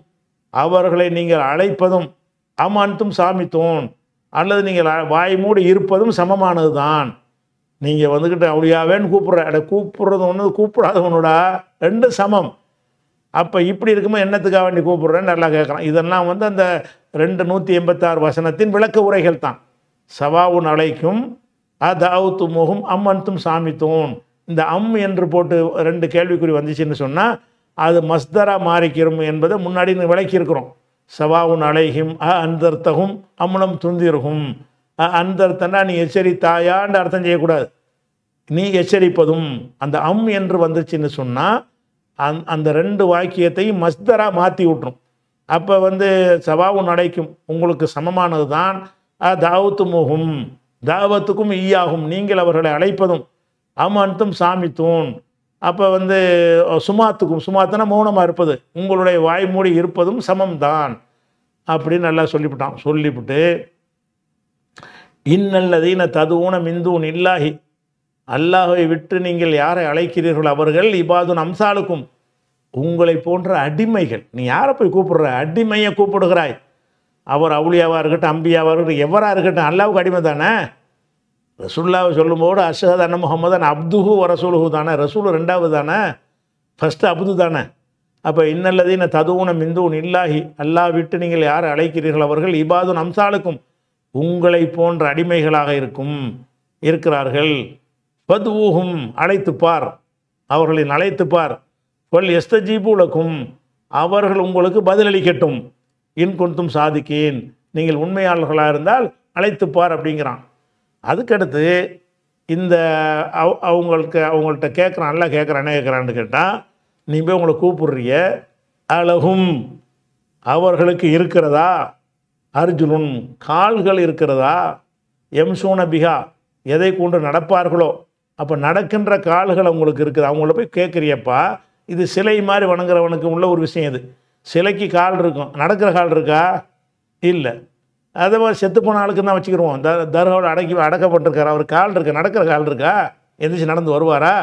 அவர்களை நீங்கள் அழைப்பதும் அமான்த்தும் சாமித்தோன் அல்லது நீங்கள் வாய் மூடி இருப்பதும் சமமானது தான் நீங்கள் வந்துக்கிட்டு அவளியாவேன்னு கூப்பிட்ற அட கூப்பிட்றது ஒன்று ஒன்றுடா ரெண்டு சமம் அப்போ இப்படி இருக்குமோ என்னத்துக்காக வேண்டி கூப்பிட்றேன்னு நல்லா கேட்குறான் இதெல்லாம் வந்து அந்த ரெண்டு நூற்றி எண்பத்தாறு வசனத்தின் விளக்க உரைகள் தான் சவாவுன் அழைக்கும் அதாவுத்து முகம் அம்மன்த்தும் சாமித்தோன் இந்த அம் என்று போட்டு ரெண்டு கேள்விக்குறி வந்துச்சுன்னு சொன்னால் அது மஸ்தரா மாறிக்கிறோம் என்பதை முன்னாடி விளக்கியிருக்கிறோம் சவாவுன் அழைகும் அ அந்தர்த்தகும் அம்முளம் துந்திருகும் அ அந்தர்த்தனா நீ எச்சரித்தாயான்னு அர்த்தம் செய்யக்கூடாது நீ எச்சரிப்பதும் அந்த அம் என்று வந்துச்சுன்னு சொன்னால் அந் அந்த ரெண்டு வாக்கியத்தையும் மஸ்தராக மாற்றி விட்டுரும் அப்போ வந்து சவாவும் நடைக்கும் உங்களுக்கு சமமானது தான் தாவத்து முகும் தாவத்துக்கும் ஈயாகும் நீங்கள் அவர்களை அழைப்பதும் அமந்தம் சாமி தூண் அப்போ வந்து சுமாத்துக்கும் சுமாத்துனா மௌனமாக இருப்பது உங்களுடைய வாய் மூடி இருப்பதும் தான் அப்படின்னு நல்லா சொல்லிவிட்டான் சொல்லிவிட்டு இன்னல்லதீன ததுவூன மிந்தூன் இல்லாஹி அல்லாஹை விட்டு நீங்கள் யாரை அழைக்கிறீர்கள் அவர்கள் இபாதுன் அம்சாலுக்கும் உங்களை போன்ற அடிமைகள் நீ யாரை போய் கூப்பிடுற அடிமையை கூப்பிடுகிறாய் அவர் அவுளியாவாக இருக்கட்டும் அம்பியாவாக இருக்கட்டும் எவராக இருக்கட்டும் அல்லாவுக்கு அடிமை தானே ரசூல்லாவை சொல்லும்போது அஷஹத் அண்ண முகமதன் அப்துஹு வரசூலுஹு தானே ரசூல் ரெண்டாவது தானே ஃபஸ்ட்டு அப்து தானே அப்போ இன்னல்லது என்ன ததுவுன மிந்துன் இல்லாஹி அல்லா விட்டு நீங்கள் யார் அழைக்கிறீர்கள் அவர்கள் இபாது நம்சாலுக்கும் உங்களை போன்ற அடிமைகளாக இருக்கும் இருக்கிறார்கள் பதுவூகும் அழைத்துப்பார் அவர்களின் அழைத்துப்பார் கொல் எஸ்தஜீபுலக்கும் அவர்கள் உங்களுக்கு பதிலளிக்கட்டும் இன் கொண்டும் சாதிக்கேன் நீங்கள் உண்மையாளர்களாக இருந்தால் அழைத்துப்பார் அப்படிங்கிறான் அதுக்கடுத்து இந்த அவ அவங்களுக்கு அவங்கள்ட்ட நல்லா கேட்குறானே கேட்குறான்னு கேட்டால் நீ போய் உங்களை கூப்பிடுறிய அழகும் அவர்களுக்கு இருக்கிறதா அர்ஜுனன் கால்கள் இருக்கிறதா எம்சூன பிகா எதை கொண்டு நடப்பார்களோ அப்போ நடக்கின்ற கால்கள் அவங்களுக்கு இருக்குது அவங்கள போய் கேட்குறியப்பா இது சிலை மாதிரி வணங்குறவனுக்கு உள்ள ஒரு விஷயம் இது சிலைக்கு கால் இருக்கும் நடக்கிற கால் இருக்கா இல்லை அதே மாதிரி செத்து போன ஆளுக்கு தான் வச்சுக்கிடுவோம் த தர்காவில் அடக்கி அடக்கப்பட்டிருக்கார் அவர் கால் இருக்கு நடக்கிற கால் இருக்கா எந்திரிச்சு நடந்து வருவாரா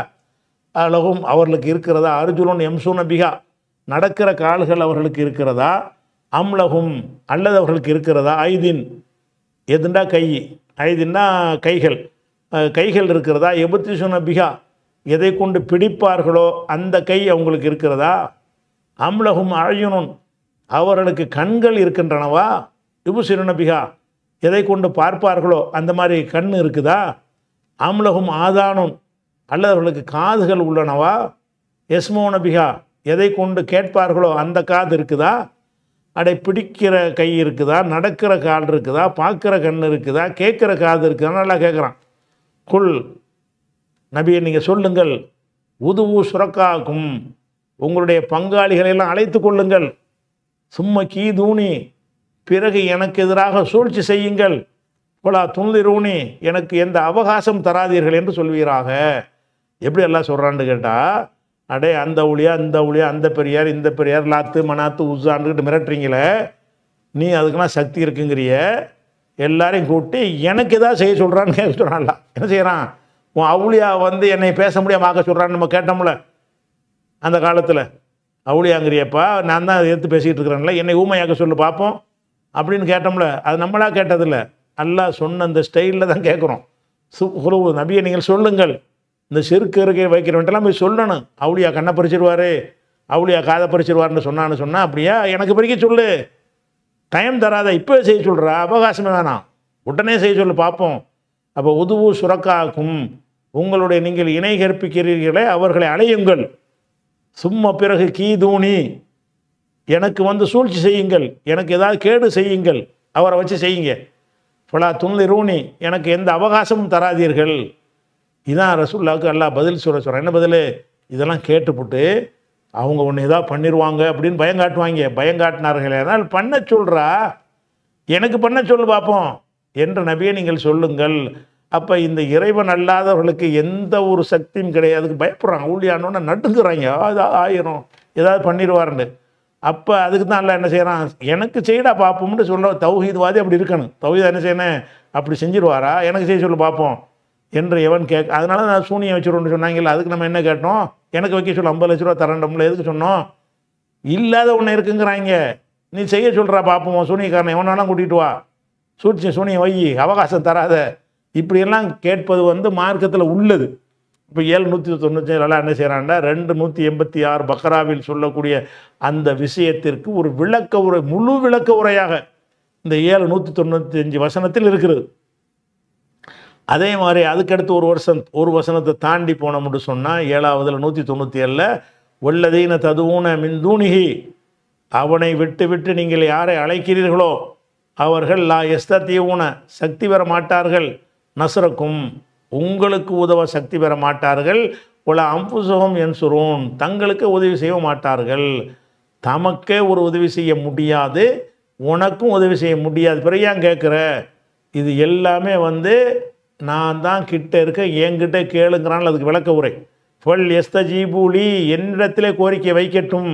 அழகும் அவர்களுக்கு இருக்கிறதா அர்ஜுனன் எம்சூன பிகா நடக்கிற கால்கள் அவர்களுக்கு இருக்கிறதா அம்லகும் அல்லது அவர்களுக்கு இருக்கிறதா ஐதின் எதுண்டா கை ஐதின்னா கைகள் கைகள் இருக்கிறதா எபத்தி சுன பிகா எதை கொண்டு பிடிப்பார்களோ அந்த கை அவங்களுக்கு இருக்கிறதா அம்லகும் அழையுனும் அவர்களுக்கு கண்கள் இருக்கின்றனவா யுபசிறுநபிகா எதை கொண்டு பார்ப்பார்களோ அந்த மாதிரி கண் இருக்குதா ஆம்லகும் ஆதானும் அல்லது அவர்களுக்கு காதுகள் உள்ளனவா நபிகா எதை கொண்டு கேட்பார்களோ அந்த காது இருக்குதா அடை பிடிக்கிற கை இருக்குதா நடக்கிற கால் இருக்குதா பார்க்குற கண் இருக்குதா கேட்குற காது இருக்குதா நல்லா கேட்குறான் குல் நபியை நீங்கள் சொல்லுங்கள் உதுவு சுரக்காக்கும் உங்களுடைய பங்காளிகளை எல்லாம் அழைத்து கொள்ளுங்கள் சும்மா கீ தூணி பிறகு எனக்கு எதிராக சூழ்ச்சி செய்யுங்கள் போலா துன்லிரூனி எனக்கு எந்த அவகாசம் தராதீர்கள் என்று சொல்வீராக எப்படி எல்லாம் சொல்கிறான்னு கேட்டால் அடே அந்த ஒளியா இந்த ஒளியா அந்த பெரியார் இந்த பெரியார் லாத்து மனாத்து உஸான்னுக்கிட்டு மிரட்டுறீங்களே நீ அதுக்கெல்லாம் சக்தி இருக்குங்கிறிய எல்லாரையும் கூட்டி எனக்கு எதாவது செய்ய சொல்கிறான்னு கேட்க சொல்கிறான்ல என்ன செய்கிறான் உன் அவுளியா வந்து என்னை பேச முடியாமல் ஆக்க சொல்கிறான்னு நம்ம கேட்டோம்ல அந்த காலத்தில் அவுளியாங்கிறியப்பா நான் தான் எடுத்து பேசிகிட்டு இருக்கிறேன்ல என்னை ஊமையாக்க சொல்லு பார்ப்போம் அப்படின்னு கேட்டோம்ல அது நம்மளாக கேட்டதில்ல நல்லா சொன்ன அந்த ஸ்டைலில் தான் கேட்குறோம் சு நபியை நீங்கள் சொல்லுங்கள் இந்த செருக்கு இருக்கை வைக்கிறவன்ட்டெல்லாம் போய் சொல்லணும் அவளியா கண்ணை பறிச்சிருவார் அவளியா காதை பறிச்சிருவார்னு சொன்னான்னு சொன்னால் அப்படியா எனக்கு பிறகு சொல்லு டைம் தராத இப்போ செய்ய சொல்கிற அவகாசமே வேணாம் உடனே செய்ய சொல்லு பார்ப்போம் அப்போ உதுவு சுரக்காக்கும் உங்களுடைய நீங்கள் இணை கற்பிக்கிறீர்களே அவர்களை அழையுங்கள் சும்மா பிறகு கீதூணி எனக்கு வந்து சூழ்ச்சி செய்யுங்கள் எனக்கு ஏதாவது கேடு செய்யுங்கள் அவரை வச்சு செய்யுங்க ஃபலா துணி ரூனி எனக்கு எந்த அவகாசமும் தராதீர்கள் இதான் ரசூல்லாவுக்கு எல்லாம் பதில் சொல்ல சொல்கிறேன் என்ன பதில் இதெல்லாம் கேட்டுப்புட்டு அவங்க ஒன்று ஏதாவது பண்ணிடுவாங்க அப்படின்னு பயம் காட்டுவாங்க பயம் காட்டினார்கள் ஆனால் பண்ண சொல்கிறா எனக்கு பண்ண சொல்லு பார்ப்போம் என்ற நபியை நீங்கள் சொல்லுங்கள் அப்போ இந்த இறைவன் அல்லாதவர்களுக்கு எந்த ஒரு சக்தியும் கிடையாது பயப்படுறாங்க ஊழியானோன்னு நட்டுக்கிறாங்க அது ஆயிரும் ஏதாவது பண்ணிடுவாருன்னு அப்போ அதுக்கு தான் இல்லை என்ன செய்கிறான் எனக்கு செய்யடா பார்ப்போம்னு சொல்ல தௌஹீத்வாதி அப்படி இருக்கணும் தௌஹீத் என்ன செய்யணும் அப்படி செஞ்சிருவாரா எனக்கு செய்ய சொல்லு பார்ப்போம் என்று எவன் கேட்க அதனால நான் சூனியம் வச்சுருவோம்னு சொன்னாங்கல்ல அதுக்கு நம்ம என்ன கேட்டோம் எனக்கு வைக்க சொல்ல ஐம்பது லட்ச ரூபா தரண்டோம்ல எதுக்கு சொன்னோம் இல்லாத ஒன்று இருக்குங்கிறாங்க நீ செய்ய சொல்கிறா பார்ப்போம் சூனியக்காரனை எவனாலும் கூட்டிகிட்டு வா சூழ்ச்சி சூனியம் வை அவகாசம் தராத இப்படியெல்லாம் கேட்பது வந்து மார்க்கத்தில் உள்ளது இப்போ ஏழ்நூற்றி தொண்ணூற்றேழுலாம் என்ன செய்கிறான்னா ரெண்டு நூற்றி எண்பத்தி ஆறு பக்ராவில் சொல்லக்கூடிய அந்த விஷயத்திற்கு ஒரு விளக்க உரை முழு விளக்க உரையாக இந்த ஏழு நூற்றி தொண்ணூற்றி அஞ்சு வசனத்தில் இருக்கிறது அதே மாதிரி அதுக்கடுத்து ஒரு வருஷம் ஒரு வசனத்தை தாண்டி போனோம்னு சொன்னால் ஏழாவதில் நூற்றி தொண்ணூற்றி ஏழில் உள்ளதீன ததுவூன மின்தூணிகி அவனை விட்டு விட்டு நீங்கள் யாரை அழைக்கிறீர்களோ அவர்கள் லா ஊன சக்தி பெற மாட்டார்கள் நசுரக்கும் உங்களுக்கு உதவ சக்தி பெற மாட்டார்கள் உல அம்புசகம் என் சுரூன் தங்களுக்கு உதவி செய்ய மாட்டார்கள் தமக்கே ஒரு உதவி செய்ய முடியாது உனக்கும் உதவி செய்ய முடியாது பிறகு கேட்குற இது எல்லாமே வந்து நான் தான் கிட்ட இருக்க என்கிட்ட கேளுங்கிறான் அதுக்கு விளக்க உரை ஃபல் எஸ்த ஜீபூலி என்னிடத்திலே கோரிக்கை வைக்கட்டும்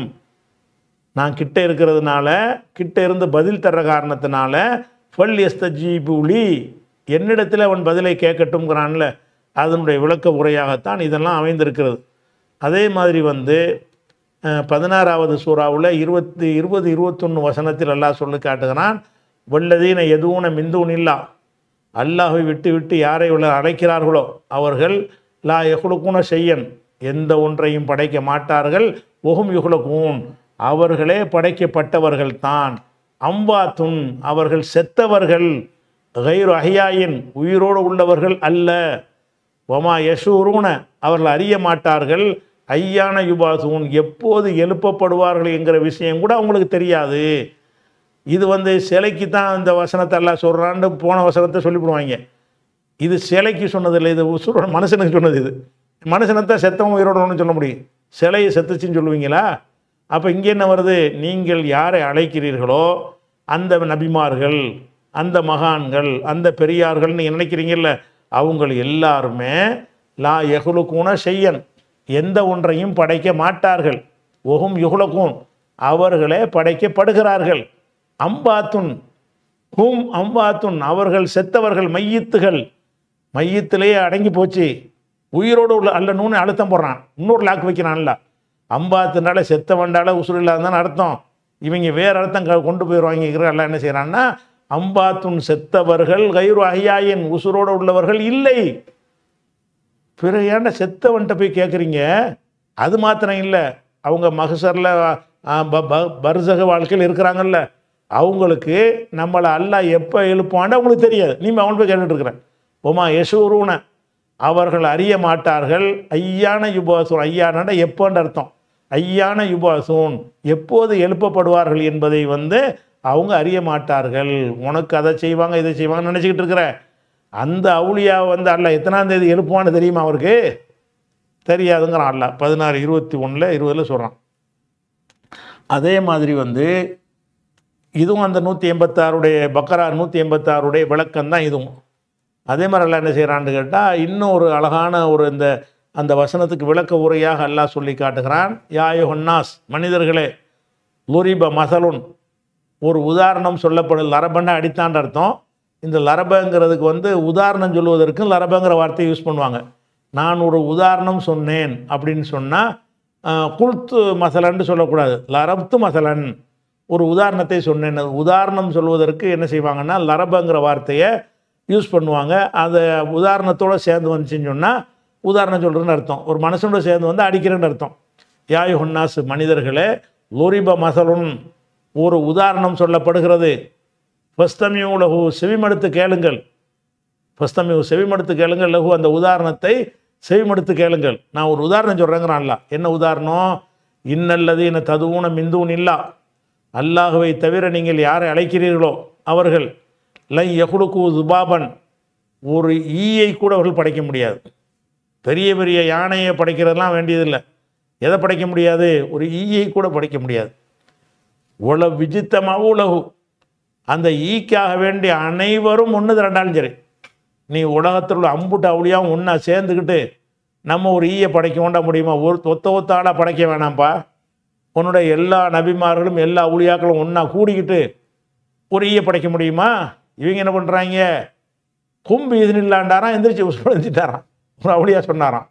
நான் கிட்ட இருக்கிறதுனால கிட்ட இருந்து பதில் தர்ற காரணத்தினால ஃபல் எஸ்த ஜீபூலி என்னிடத்தில் அவன் பதிலை கேட்கட்டும்ங்கிறான்ல அதனுடைய விளக்க உரையாகத்தான் இதெல்லாம் அமைந்திருக்கிறது அதே மாதிரி வந்து பதினாறாவது சூறாவில் இருபத்தி இருபது இருபத்தொன்று வசனத்தில் அல்லாஹ் சொல்லி காட்டுகிறான் வெள்ளதீன எதுவும் மிந்துவன் இல்லா அல்லாஹை விட்டு விட்டு யாரை உள்ள அழைக்கிறார்களோ அவர்கள் லா எகுலுக்குன செய்யன் எந்த ஒன்றையும் படைக்க மாட்டார்கள் ஒகும் யுகுலகூன் அவர்களே படைக்கப்பட்டவர்கள்தான் தான் அம்பாத்துன் அவர்கள் செத்தவர்கள் கைரு அஹியாயின் உயிரோடு உள்ளவர்கள் அல்ல ஒமா யசூரூன அவர்கள் அறிய மாட்டார்கள் ஐயான யுபாசூன் எப்போது எழுப்பப்படுவார்கள் என்கிற விஷயம் கூட அவங்களுக்கு தெரியாது இது வந்து சிலைக்கு தான் இந்த வசனத்தை எல்லாம் சொல்கிறான்னு போன வசனத்தை சொல்லிவிடுவாங்க இது சிலைக்கு சொன்னதில்லை இது உசுர மனுஷனுக்கு சொன்னது இது மனுஷனைத்தான் செத்தவன் உயிரோடணும்னு சொல்ல முடியும் சிலையை செத்துச்சின்னு சொல்லுவீங்களா அப்போ இங்கே என்ன வருது நீங்கள் யாரை அழைக்கிறீர்களோ அந்த நபிமார்கள் அந்த மகான்கள் அந்த பெரியார்கள் நீங்கள் நினைக்கிறீங்கல்ல அவங்க எல்லாருமே லா எகுலுக்கூன செய்யன் எந்த ஒன்றையும் படைக்க மாட்டார்கள் ஒகும் யுகுலகூன் அவர்களே படைக்கப்படுகிறார்கள் அம்பாத்துன் ஹூம் அம்பாத்துன் அவர்கள் செத்தவர்கள் மையத்துகள் மையத்திலேயே அடங்கி போச்சு உயிரோடு உள்ள அல்லணும்னு அழுத்தம் போடுறான் இன்னொரு லாக் வைக்கிறான்ல அம்பாத்துனால செத்த உசுறு இல்லாதான் அர்த்தம் இவங்க வேறு அர்த்தம் கொண்டு போயிடுவாங்க எல்லாம் என்ன செய்கிறான்னா அம்பாத்துன் செத்தவர்கள் கயிறு அஹியாயின் உசுரோடு உள்ளவர்கள் இல்லை பிறகு ஏன்னா செத்தவன்கிட்ட போய் கேட்குறீங்க அது மாத்திரம் இல்லை அவங்க மகசரில் பர்சக வாழ்க்கையில் இருக்கிறாங்கல்ல அவங்களுக்கு நம்மளை அல்ல எப்போ எழுப்பான்னு அவங்களுக்கு தெரியாது நீ அவங்கள போய் கேட்டுட்ருக்குறேன் உமா யசூருன அவர்கள் அறிய மாட்டார்கள் ஐயான யுபாசூன் ஐயானட எப்போன்ற அர்த்தம் ஐயான யுபாசூன் எப்போது எழுப்பப்படுவார்கள் என்பதை வந்து அவங்க அறிய மாட்டார்கள் உனக்கு அதை செய்வாங்க இதை செய்வாங்கன்னு நினச்சிக்கிட்டு இருக்கிறேன் அந்த அவுளியாக வந்து அல்ல எத்தனாம் தேதி எழுப்புவான்னு தெரியுமா அவருக்கு தெரியாதுங்கிறான் அல்ல பதினாறு இருபத்தி ஒன்றில் இருபதில் சொல்கிறான் அதே மாதிரி வந்து இதுவும் அந்த நூற்றி எண்பத்தாறுடைய பக்கரா நூற்றி எண்பத்தாறுடைய விளக்கம் தான் இதுவும் அதே மாதிரி எல்லாம் என்ன செய்கிறான்னு கேட்டால் இன்னும் ஒரு அழகான ஒரு இந்த அந்த வசனத்துக்கு விளக்க உரையாக அல்லாஹ் சொல்லி காட்டுகிறான் யாயோ ஹொன்னாஸ் மனிதர்களே லுரிப மசலுன் ஒரு உதாரணம் சொல்லப்படும் லரபன்னா அடித்தான்ற அர்த்தம் இந்த லரபங்கிறதுக்கு வந்து உதாரணம் சொல்லுவதற்கும் லரபங்கிற வார்த்தையை யூஸ் பண்ணுவாங்க நான் ஒரு உதாரணம் சொன்னேன் அப்படின்னு சொன்னால் குல்த்து மசலன்னு சொல்லக்கூடாது லரப்து மசலன் ஒரு உதாரணத்தை சொன்னேன் உதாரணம் சொல்வதற்கு என்ன செய்வாங்கன்னா லரபங்கிற வார்த்தையை யூஸ் பண்ணுவாங்க அதை உதாரணத்தோடு சேர்ந்து வந்துச்சுன்னு சொன்னால் உதாரணம் சொல்கிறேன்னு அர்த்தம் ஒரு மனுஷனோட சேர்ந்து வந்து அடிக்கிறேன்னு அர்த்தம் யாய் ஹொன்னாஸ் மனிதர்களே லோரிப மசலுன் ஒரு உதாரணம் சொல்லப்படுகிறது பஸ்தமியோ லகு செவிமடுத்து கேளுங்கள் பஸ்தமியோ செவிமடுத்து கேளுங்கள் லகு அந்த உதாரணத்தை செவிமடுத்து கேளுங்கள் நான் ஒரு உதாரணம் சொல்கிறேங்கிறான்ல என்ன உதாரணம் இன்னல்லது என ததுவூன இந்துவும் இல்லா அல்லாஹுவை தவிர நீங்கள் யாரை அழைக்கிறீர்களோ அவர்கள் லை எகுடுக்கு துபாபன் ஒரு ஈயை கூட அவர்கள் படைக்க முடியாது பெரிய பெரிய யானையை படைக்கிறதெல்லாம் வேண்டியதில்லை எதை படைக்க முடியாது ஒரு ஈயை கூட படைக்க முடியாது உல விஜித்தமாக உலகு அந்த ஈக்காக வேண்டிய அனைவரும் ஒன்று ரெண்டாலும் சரி நீ உலகத்தில் உள்ள அம்புட்டு அவளியாகவும் ஒன்றா சேர்ந்துக்கிட்டு நம்ம ஒரு ஈயை படைக்க கொண்ட முடியுமா ஒரு ஒத்த ஒத்தாளாக படைக்க வேணாம்ப்பா உன்னுடைய எல்லா நபிமார்களும் எல்லா ஊழியாக்களும் ஒன்றா கூடிக்கிட்டு ஒரு ஈயை படைக்க முடியுமா இவங்க என்ன பண்ணுறாங்க கும்பு இதுனில்லாண்டாராம் எந்திரிச்சு சொல்லிட்டாரான் ஒரு அவளியாக சொன்னாராம்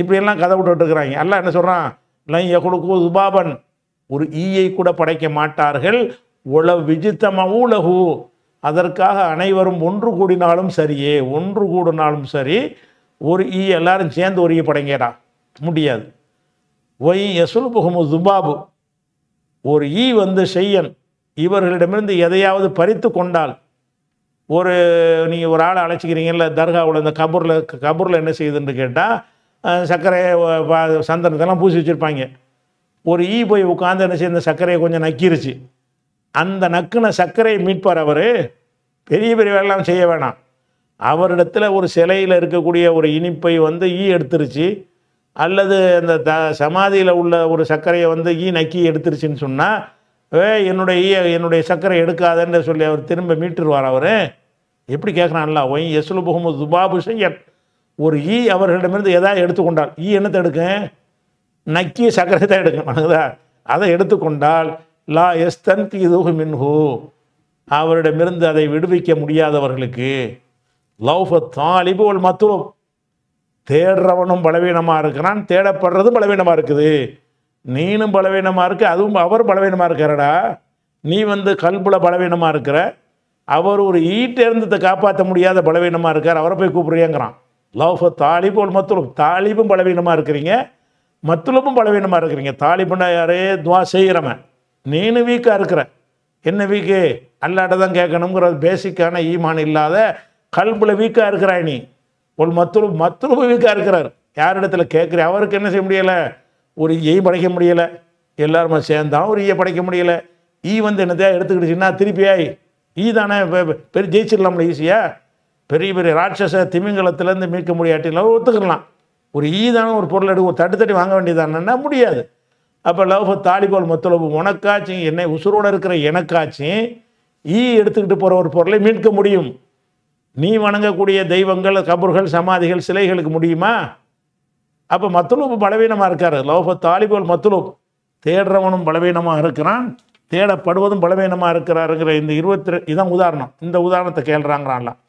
இப்படியெல்லாம் கதை விட்டுட்டு இருக்கிறாங்க எல்லாம் என்ன சொல்கிறான் லைய கொடுக்கு துபாபன் ஒரு ஈயை கூட படைக்க மாட்டார்கள் உல விஜித்தம ஊலகு அதற்காக அனைவரும் ஒன்று கூடினாலும் சரியே ஒன்று கூடினாலும் சரி ஒரு ஈ எல்லாரும் சேர்ந்து ஒரு ஈ படைங்கடா முடியாது ஒய் எசுல் புகமு துபாபு ஒரு ஈ வந்து செய்யன் இவர்களிடமிருந்து எதையாவது பறித்து கொண்டால் ஒரு நீங்கள் ஒரு ஆளை அழைச்சிக்கிறீங்கல்ல தர்காவில் இந்த கபூரில் கபூரில் என்ன செய்யுதுன்னு கேட்டால் சர்க்கரை சந்தனத்தெல்லாம் பூசி வச்சுருப்பாங்க ஒரு ஈ போய் உட்காந்து என்ன செய்ய சர்க்கரையை கொஞ்சம் நக்கிருச்சு அந்த நக்குன சர்க்கரையை மீட்பார் அவர் பெரிய பெரிய வேலைலாம் செய்ய வேணாம் அவரிடத்தில் ஒரு சிலையில் இருக்கக்கூடிய ஒரு இனிப்பை வந்து ஈ எடுத்துருச்சு அல்லது அந்த த சமாதியில் உள்ள ஒரு சர்க்கரையை வந்து ஈ நக்கி எடுத்துருச்சுன்னு சொன்னால் ஏ என்னுடைய ஈ என்னுடைய சர்க்கரை எடுக்காதன்னு சொல்லி அவர் திரும்ப மீட்டுருவார் அவர் எப்படி கேட்குறான்ல ஒய் எசுலு முகமது துபாபு செய்யன் ஒரு ஈ அவர்களிடமிருந்து எதாவது எடுத்துக்கொண்டால் ஈ என்னத்தை எடுக்க நக்கிய சக்கரத்தை எடுக்கணும்தா அதை எடுத்துக்கொண்டால் லா எஸ்தன் தீதுகு மின்ஹூ அவரிடமிருந்து அதை விடுவிக்க முடியாதவர்களுக்கு லவ் தாலிபோல் ஒரு மத்துவம் தேடுறவனும் பலவீனமாக இருக்கிறான் தேடப்படுறதும் பலவீனமாக இருக்குது நீனும் பலவீனமாக இருக்கு அதுவும் அவர் பலவீனமாக இருக்கிறடா நீ வந்து கல்புல பலவீனமாக இருக்கிற அவர் ஒரு ஈட்டேருந்தத்தை காப்பாற்ற முடியாத பலவீனமாக இருக்கார் அவரை போய் கூப்பிடுறியங்கிறான் லவ் தாலிபு ஒரு மத்துவம் தாலிபும் பலவீனமாக இருக்கிறீங்க மத்துலப்பும் பலவீனமாக இருக்கிறீங்க தாலிபுண்டா யாரே துவா செய்கிறவன் நீனு வீக்காக இருக்கிற என்ன வீக்கு அல்லாட்ட தான் கேட்கணுங்கிற பேசிக்கான ஈமான் இல்லாத கல்பில் வீக்காக இருக்கிறாய் நீ ஒரு மத்துரு மத்துரு வீக்காக இருக்கிறார் யாரிடத்துல கேட்குற அவருக்கு என்ன செய்ய முடியலை ஒரு ஈ படைக்க முடியலை எல்லாருமே சேர்ந்தான் ஒரு ஈயை படைக்க முடியலை ஈ வந்து என்னதே எடுத்துக்கிடுச்சுன்னா திருப்பியாய் ஈ தானே பெரிய ஜெயிச்சிடலாம் ஈஸியாக பெரிய பெரிய ராட்சச திமிங்கலத்திலேருந்து மீட்க முடியாட்டிலாம் ஒத்துக்கலாம் ஒரு ஈதான ஒரு பொருள் எடுக்கும் தட்டு தட்டி வாங்க வேண்டியதானா முடியாது அப்போ லவ் தாலிபால் மொத்தளவு உனக்காச்சும் என்னை உசுரோடு இருக்கிற எனக்காச்சும் ஈ எடுத்துக்கிட்டு போகிற ஒரு பொருளை மீட்க முடியும் நீ வணங்கக்கூடிய தெய்வங்கள் கபர்கள் சமாதிகள் சிலைகளுக்கு முடியுமா அப்போ மத்துலூப்பு பலவீனமாக இருக்கார் லோப தாலிபோல் மத்துலூப் தேடுறவனும் பலவீனமாக இருக்கிறான் தேடப்படுவதும் பலவீனமாக இருக்கிறாருங்கிற இந்த இருபத்தி இதான் உதாரணம் இந்த உதாரணத்தை கேள்றாங்கிறான்லாம்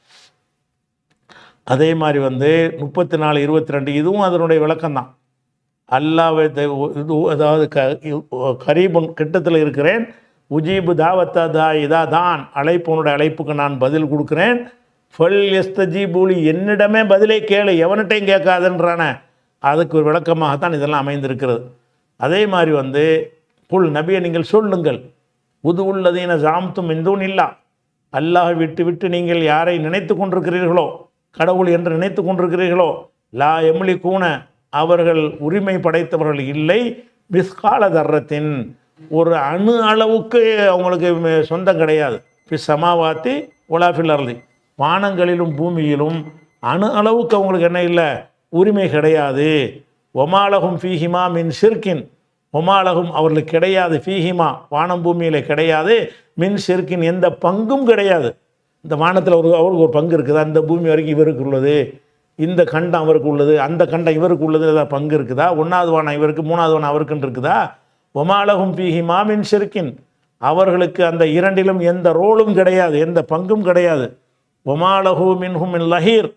அதே மாதிரி வந்து முப்பத்தி நாலு இருபத்தி ரெண்டு இதுவும் அதனுடைய விளக்கம்தான் அல்லாவை இது அதாவது க கரீபுன் கிட்டத்தில் இருக்கிறேன் உஜீபு தாவத்தா தா இதா தான் அழைப்பவனுடைய அழைப்புக்கு நான் பதில் கொடுக்குறேன் ஃபல் எஸ்தஜீபூலி என்னிடமே பதிலே கேளு எவனிட்டையும் கேட்காதுன்றான அதுக்கு ஒரு விளக்கமாகத்தான் இதெல்லாம் அமைந்திருக்கிறது அதே மாதிரி வந்து புல் நபியை நீங்கள் சொல்லுங்கள் உது உள்ளதீன ஜாம்தும் இந்தும் இல்லா அல்லாஹ் விட்டு விட்டு நீங்கள் யாரை நினைத்து கொண்டிருக்கிறீர்களோ கடவுள் என்று நினைத்து கொண்டிருக்கிறீர்களோ லா எம்லி கூன அவர்கள் உரிமை படைத்தவர்கள் இல்லை பிஸ்கால தர்றத்தின் ஒரு அணு அளவுக்கு அவங்களுக்கு சொந்தம் கிடையாது சமாவாத்தி உலாஃபில் அருளி வானங்களிலும் பூமியிலும் அணு அளவுக்கு அவங்களுக்கு என்ன இல்லை உரிமை கிடையாது ஒமாலகும் ஃபீஹிமா மின் சிற்கின் ஒமாலகும் அவர்களுக்கு கிடையாது ஃபீஹிமா வானம் பூமியில் கிடையாது மின் சிற்கின் எந்த பங்கும் கிடையாது இந்த வானத்தில் ஒரு அவருக்கு ஒரு பங்கு இருக்குதா இந்த பூமி வரைக்கும் இவருக்கு உள்ளது இந்த கண்டம் அவருக்கு உள்ளது அந்த கண்டம் இவருக்கு உள்ளது ஏதாவது பங்கு இருக்குதா ஒன்றாவது வானம் இவருக்கு மூணாவது வானம் அவருக்குன்னு இருக்குதா ஒமாலகும் பீஹி மாமின் செருக்கின் அவர்களுக்கு அந்த இரண்டிலும் எந்த ரோலும் கிடையாது எந்த பங்கும் கிடையாது ஒமாலகு மின்ஹும் மின் லஹீர்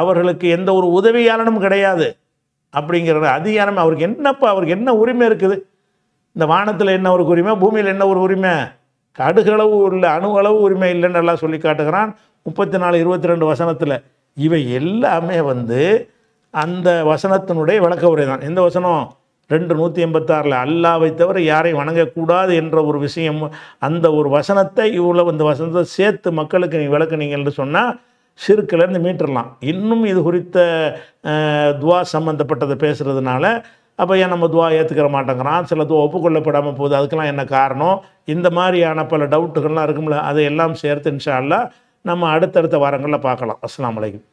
அவர்களுக்கு எந்த ஒரு உதவியாளனும் கிடையாது அப்படிங்கிற அதிகாரம் அவருக்கு என்னப்பா அவருக்கு என்ன உரிமை இருக்குது இந்த வானத்தில் என்ன ஒரு உரிமை பூமியில் என்ன ஒரு உரிமை கடுகளவு இல்லை அணு அளவு உரிமை இல்லைன்னு எல்லாம் சொல்லி காட்டுகிறான் முப்பத்தி நாலு இருபத்தி ரெண்டு வசனத்தில் இவை எல்லாமே வந்து அந்த வசனத்தினுடைய விளக்க உரை தான் எந்த வசனம் ரெண்டு நூற்றி எண்பத்தாறில் அல்லாவை தவிர யாரையும் வணங்கக்கூடாது என்ற ஒரு விஷயம் அந்த ஒரு வசனத்தை இவ்வளோ இந்த வசனத்தை சேர்த்து மக்களுக்கு நீங்கள் விளக்குனீங்கன்னு சொன்னால் சிறுக்கிலேருந்து மீட்டுடலாம் இன்னும் இது குறித்த துவா சம்மந்தப்பட்டதை பேசுகிறதுனால அப்போ ஏன் நம்ம துவா ஏற்றுக்கிற மாட்டேங்கிறான் சில துவா ஒப்புக்கொள்ளப்படாமல் போகுது அதுக்கெல்லாம் என்ன காரணம் இந்த மாதிரியான பல டவுட்டுகள்லாம் இருக்கும்ல அதை எல்லாம் சேர்த்து இன்ஷா இல்லை நம்ம அடுத்தடுத்த வாரங்களில் பார்க்கலாம் அஸ்லாம் வலைக்கும்